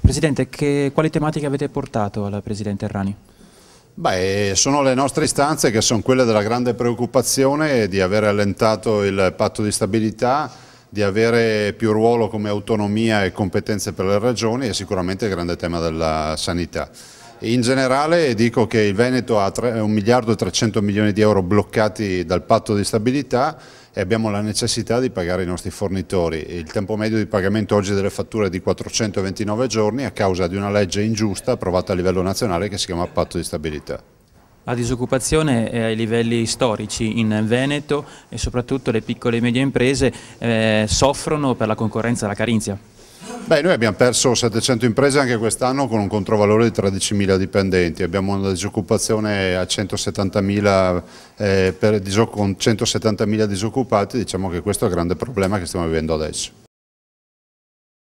Presidente, che, quali tematiche avete portato alla Presidente Errani? Beh, sono le nostre istanze che sono quelle della grande preoccupazione di aver allentato il patto di stabilità, di avere più ruolo come autonomia e competenze per le regioni e sicuramente il grande tema della sanità. In generale dico che il Veneto ha 1 miliardo e 300 milioni di euro bloccati dal patto di stabilità e abbiamo la necessità di pagare i nostri fornitori. Il tempo medio di pagamento oggi delle fatture è di 429 giorni a causa di una legge ingiusta approvata a livello nazionale che si chiama patto di stabilità. La disoccupazione è ai livelli storici in Veneto e soprattutto le piccole e medie imprese eh, soffrono per la concorrenza alla carinzia. Beh, noi abbiamo perso 700 imprese anche quest'anno con un controvalore di 13.000 dipendenti, abbiamo una disoccupazione a 170.000 eh, disoc 170 disoccupati, diciamo che questo è il grande problema che stiamo vivendo adesso.